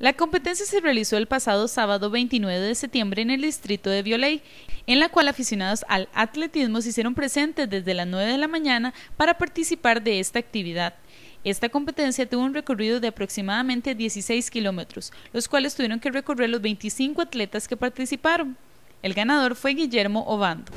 La competencia se realizó el pasado sábado 29 de septiembre en el distrito de Violey, en la cual aficionados al atletismo se hicieron presentes desde las 9 de la mañana para participar de esta actividad. Esta competencia tuvo un recorrido de aproximadamente 16 kilómetros, los cuales tuvieron que recorrer los 25 atletas que participaron. El ganador fue Guillermo Obando.